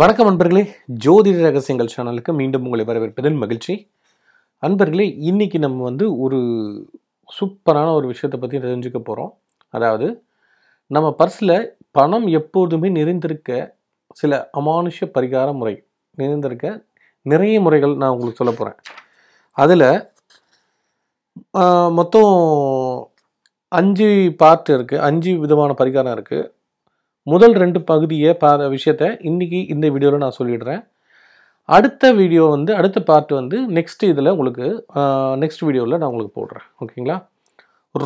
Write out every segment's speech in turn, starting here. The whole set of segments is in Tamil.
வணக்கம் அன்பர்களே ஜோதிட ரகசியங்கள் சேனலுக்கு மீண்டும் உங்களை வரவேற்பதில் மகிழ்ச்சி அன்பர்களே இன்றைக்கி நம்ம வந்து ஒரு சூப்பரான ஒரு விஷயத்தை பற்றி தெரிஞ்சுக்க போகிறோம் அதாவது நம்ம பர்ஸில் பணம் எப்போதுமே நிறைந்திருக்க சில அமானுஷ பரிகார முறை நிறைந்திருக்க நிறைய முறைகள் நான் உங்களுக்கு சொல்ல போகிறேன் அதில் மொத்தம் அஞ்சு பார்ட் இருக்குது அஞ்சு விதமான பரிகாரம் இருக்குது முதல் ரெண்டு பகுதியை பா விஷயத்த இன்றைக்கி இந்த வீடியோவில் நான் சொல்லிடுறேன் அடுத்த வீடியோ வந்து அடுத்த பார்ட் வந்து நெக்ஸ்ட் இதில் உங்களுக்கு நெக்ஸ்ட் வீடியோவில் நான் உங்களுக்கு போடுறேன் ஓகேங்களா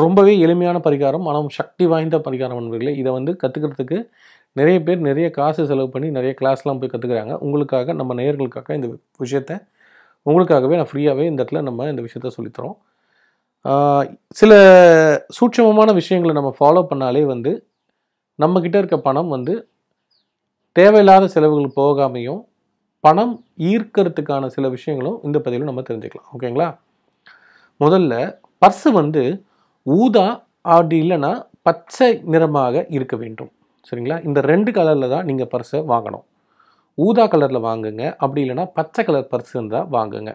ரொம்பவே எளிமையான பரிகாரம் ஆனால் சக்தி வாய்ந்த பரிகாரம் நண்பர்களே இதை வந்து கற்றுக்கிறதுக்கு நிறைய பேர் நிறைய காசு செலவு பண்ணி நிறைய கிளாஸ்லாம் போய் கற்றுக்குறாங்க உங்களுக்காக நம்ம நேயர்களுக்காக இந்த விஷயத்த உங்களுக்காகவே நான் ஃப்ரீயாகவே இந்த இடத்துல நம்ம இந்த விஷயத்த சொல்லித்தரோம் சில சூட்சமமான விஷயங்களை நம்ம ஃபாலோ பண்ணாலே வந்து நம்மக்கிட்ட இருக்க பணம் வந்து தேவையில்லாத செலவுகள் போகாமையும் பணம் ஈர்க்கிறதுக்கான சில விஷயங்களும் இந்த பதிவில் நம்ம தெரிஞ்சுக்கலாம் ஓகேங்களா முதல்ல பர்ஸு வந்து ஊதா அப்படி இல்லைன்னா பச்சை நிறமாக இருக்க வேண்டும் சரிங்களா இந்த ரெண்டு கலரில் தான் நீங்கள் பர்ஸை வாங்கணும் ஊதா கலரில் வாங்குங்க அப்படி இல்லைன்னா பச்சை கலர் பர்ஸ் இருந்தால் வாங்குங்க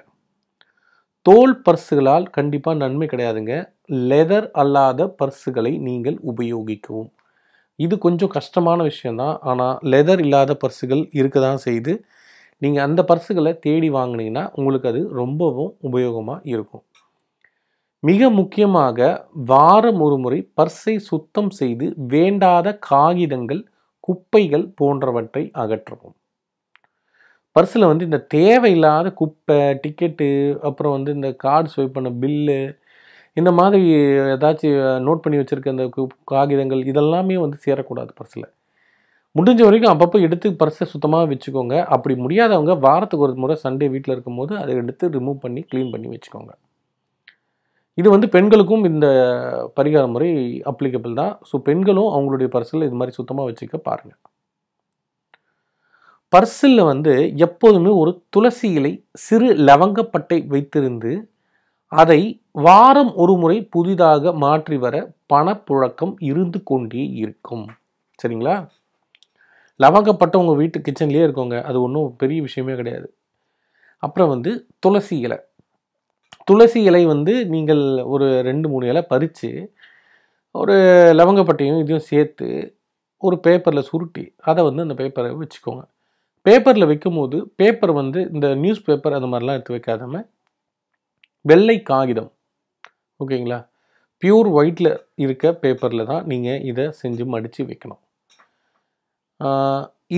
தோல் பர்ஸுகளால் கண்டிப்பாக நன்மை கிடையாதுங்க லெதர் அல்லாத பர்ஸுகளை நீங்கள் உபயோகிக்கவும் இது கொஞ்சம் கஷ்டமான விஷயந்தான் ஆனால் லெதர் இல்லாத பர்ஸுகள் இருக்க தான் செய்து நீங்கள் அந்த பர்ஸுகளை தேடி வாங்கினீங்கன்னா உங்களுக்கு அது ரொம்பவும் உபயோகமாக இருக்கும் மிக முக்கியமாக வாரம் ஒரு முறை பர்ஸை சுத்தம் செய்து வேண்டாத காகிதங்கள் குப்பைகள் போன்றவற்றை அகற்றவும் பர்ஸில் வந்து இந்த தேவையில்லாத குப்பை டிக்கெட்டு அப்புறம் வந்து இந்த கார்டு ஸ்வைப் பண்ண பில்லு இந்த மாதிரி ஏதாச்சும் நோட் பண்ணி வச்சுருக்க இந்த காகிதங்கள் இதெல்லாமே வந்து சேரக்கூடாது பர்ஸில் முடிஞ்ச வரைக்கும் அப்பப்போ எடுத்து பர்ஸை சுத்தமாக வச்சுக்கோங்க அப்படி முடியாதவங்க வாரத்துக்கு ஒரு முறை சண்டே வீட்டில் இருக்கும்போது அதை எடுத்து ரிமூவ் பண்ணி க்ளீன் பண்ணி வச்சுக்கோங்க இது வந்து பெண்களுக்கும் இந்த பரிகார முறை அப்ளிகபிள் தான் ஸோ பெண்களும் அவங்களுடைய பர்சில் இது மாதிரி சுத்தமாக வச்சுக்க பாருங்கள் பர்சில் வந்து எப்போதுமே ஒரு துளசி இலை சிறு லவங்கப்பட்டை வைத்திருந்து அதை வாரம் ஒரு முறை புதிதாக மாற்றி வர பணப்புழக்கம் இருந்து கொண்டே இருக்கும் சரிங்களா லவங்கப்பட்ட உங்கள் வீட்டு கிச்சன்லேயே இருக்கோங்க அது ஒன்றும் பெரிய விஷயமே கிடையாது அப்புறம் வந்து துளசி இலை துளசி இலை வந்து நீங்கள் ஒரு ரெண்டு மூணு இலை பறித்து ஒரு லவங்கப்பட்டையும் இதையும் சேர்த்து ஒரு பேப்பரில் சுருட்டி அதை வந்து அந்த பேப்பரை வச்சுக்கோங்க பேப்பரில் வைக்கும்போது பேப்பர் வந்து இந்த நியூஸ் பேப்பர் அந்த மாதிரிலாம் எடுத்து வைக்காதாமல் வெள்ளை காகிதம் ஓகேங்களா பியூர் ஒயிட்டில் இருக்க பேப்பரில் தான் நீங்கள் இதை செஞ்சு மடித்து வைக்கணும்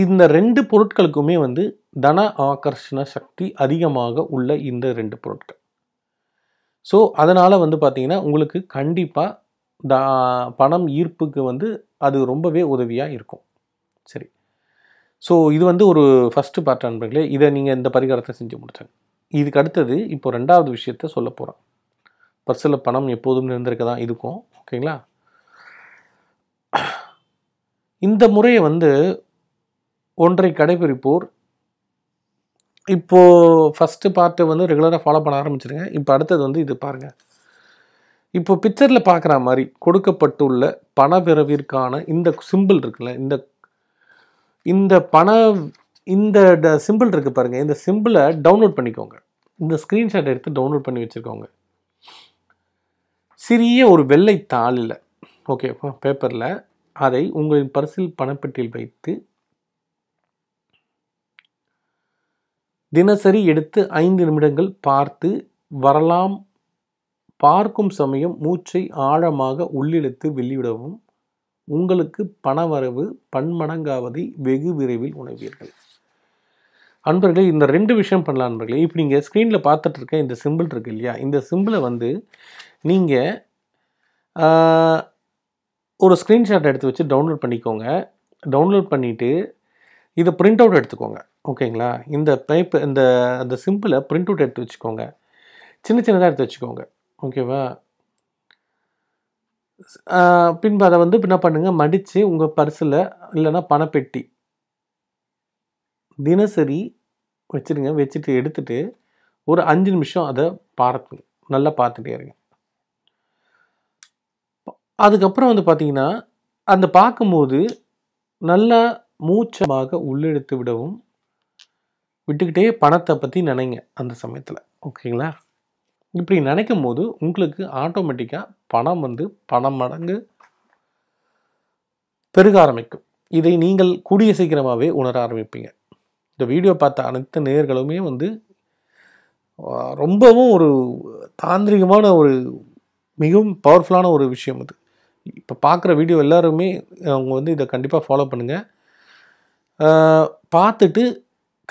இந்த ரெண்டு பொருட்களுக்குமே வந்து தன ஆகர்ஷண சக்தி அதிகமாக உள்ள இந்த ரெண்டு பொருட்கள் ஸோ அதனால் வந்து பார்த்திங்கன்னா உங்களுக்கு கண்டிப்பாக த பணம் ஈர்ப்புக்கு வந்து அது ரொம்பவே உதவியாக இருக்கும் சரி ஸோ இது வந்து ஒரு ஃபஸ்ட்டு பார்ட் அன்பர்களே இதை நீங்கள் இந்த பரிகாரத்தை செஞ்சு முடிச்சாங்க இதுக்கு அடுத்தது இப்போ ரெண்டாவது விஷயத்த சொல்ல போகிறேன் பர்சில் பணம் எப்போதும் நிறந்திருக்க தான் இருக்கும் ஓகேங்களா இந்த முறையை வந்து ஒன்றை கடைபிடிப்போர் இப்போது ஃபஸ்ட்டு பார்ட்டு வந்து ரெகுலராக ஃபாலோ பண்ண ஆரம்பிச்சிருங்க இப்போ அடுத்தது வந்து இது பாருங்கள் இப்போ பிக்சரில் பார்க்குற மாதிரி கொடுக்கப்பட்டுள்ள பணப்பிறவிற்கான இந்த சிம்பிள் இருக்குல்ல இந்த இந்த பண இந்த சிம்பிள் இருக்குது பாருங்கள் இந்த சிம்பிளை டவுன்லோட் பண்ணிக்கோங்க இந்த ஸ்க்ரீன்ஷாட் எடுத்து டவுன்லோட் பண்ணி வச்சுருக்கோங்க சிறிய ஒரு வெள்ளை தாளில் ஓகே பேப்பரில் அதை உங்களின் பரிசில் பணப்பெட்டியில் வைத்து தினசரி எடுத்து ஐந்து நிமிடங்கள் பார்த்து வரலாம் பார்க்கும் சமயம் மூச்சை ஆழமாக உள்ளிழுத்து வெளியிடவும் உங்களுக்கு பணவரவு பன்மடங்காவதை வெகு விரைவில் உணவீர்கள் அன்பர்களே இந்த ரெண்டு விஷயம் பண்ணலாம் அன்பர்களே இப்போ நீங்கள் ஸ்க்ரீனில் பார்த்துட்டு இருக்க இந்த சிம்பிள் இருக்குது இல்லையா இந்த சிம்பிளை வந்து நீங்கள் ஒரு ஸ்க்ரீன்ஷாட் எடுத்து வச்சு டவுன்லோட் பண்ணிக்கோங்க டவுன்லோட் பண்ணிவிட்டு இதை ப்ரிண்ட் அவுட் எடுத்துக்கோங்க ஓகேங்களா இந்த பைப்பு இந்த அந்த சிம்பிளை ப்ரிண்ட் அவுட் எடுத்து வச்சுக்கோங்க சின்ன சின்னதாக எடுத்து வச்சுக்கோங்க ஓகேவா பின்பு அதை வந்து என்ன பண்ணுங்கள் மடித்து உங்கள் பர்ஸில் இல்லைன்னா பணப்பெட்டி தினசரி வச்சுருங்க வச்சுட்டு எடுத்துகிட்டு ஒரு அஞ்சு நிமிஷம் அதை பார்த்துங்க நல்லா பார்த்துட்டே இருங்க அதுக்கப்புறம் வந்து பார்த்தீங்கன்னா அந்த பார்க்கும்போது நல்லா மூச்சமாக உள்ளெடுத்து விடவும் விட்டுக்கிட்டே பணத்தை பற்றி நினைங்க அந்த சமயத்தில் ஓகேங்களா இப்படி நினைக்கும் போது உங்களுக்கு ஆட்டோமேட்டிக்காக பணம் வந்து பணம் மடங்கு பெருக ஆரம்பிக்கும் இதை நீங்கள் கூடிய சீக்கிரமாகவே உணர ஆரம்பிப்பீங்க இந்த வீடியோ பார்த்த அனைத்து நேர்களுமே வந்து ரொம்பவும் ஒரு தாந்திரிகமான ஒரு மிகவும் பவர்ஃபுல்லான ஒரு விஷயம் அது இப்போ பார்க்குற வீடியோ எல்லாருமே அவங்க வந்து இதை கண்டிப்பாக ஃபாலோ பண்ணுங்கள் பார்த்துட்டு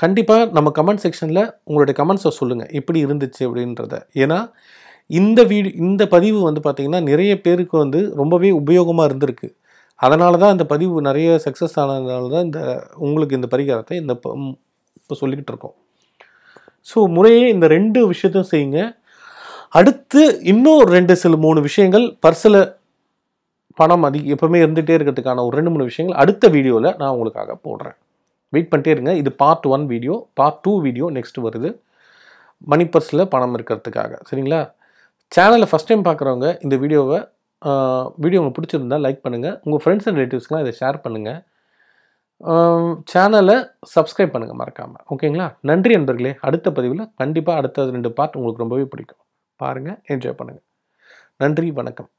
கண்டிப்பாக நம்ம கமெண்ட் செக்ஷனில் உங்களுடைய கமெண்ட்ஸை சொல்லுங்கள் எப்படி இருந்துச்சு அப்படின்றத ஏன்னா இந்த வீடியோ இந்த பதிவு வந்து பார்த்திங்கன்னா நிறைய பேருக்கு வந்து ரொம்பவே உபயோகமாக இருந்திருக்கு அதனால தான் இந்த பதிவு நிறைய சக்ஸஸ் ஆனதுனால தான் இந்த உங்களுக்கு இந்த பரிகாரத்தை இந்த இப்போ சொல்லிக்கிட்டு இருக்கோம் ஸோ முறையே இந்த ரெண்டு விஷயத்தையும் செய்யுங்க அடுத்து இன்னும் ரெண்டு சில மூணு விஷயங்கள் பர்சில் பணம் அதிக எப்பவுமே இருந்துகிட்டே இருக்கிறதுக்கான ஒரு ரெண்டு மூணு விஷயங்கள் அடுத்த வீடியோவில் நான் உங்களுக்காக போடுறேன் வெயிட் பண்ணிட்டே இருங்க இது part one video part two video next வருது மணி பர்ஸில் பணம் இருக்கிறதுக்காக சரிங்களா சேனலில் ஃபஸ்ட் டைம் பார்க்குறவங்க இந்த வீடியோவை வீடியோ உங்களுக்கு பிடிச்சிருந்தால் லைக் பண்ணுங்கள் உங்கள் ஃப்ரெண்ட்ஸ் அண்ட் ரிலேட்டிவ்ஸ்க்கெலாம் இதை ஷேர் பண்ணுங்கள் சேனலை சப்ஸ்கிரைப் பண்ணுங்கள் மறக்காமல் ஓகேங்களா நன்றி நண்பர்களே அடுத்த பதிவில் கண்டிப்பாக அடுத்த ரெண்டு பார்ட் உங்களுக்கு ரொம்பவே பிடிக்கும் பாருங்கள் என்ஜாய் பண்ணுங்கள் நன்றி வணக்கம்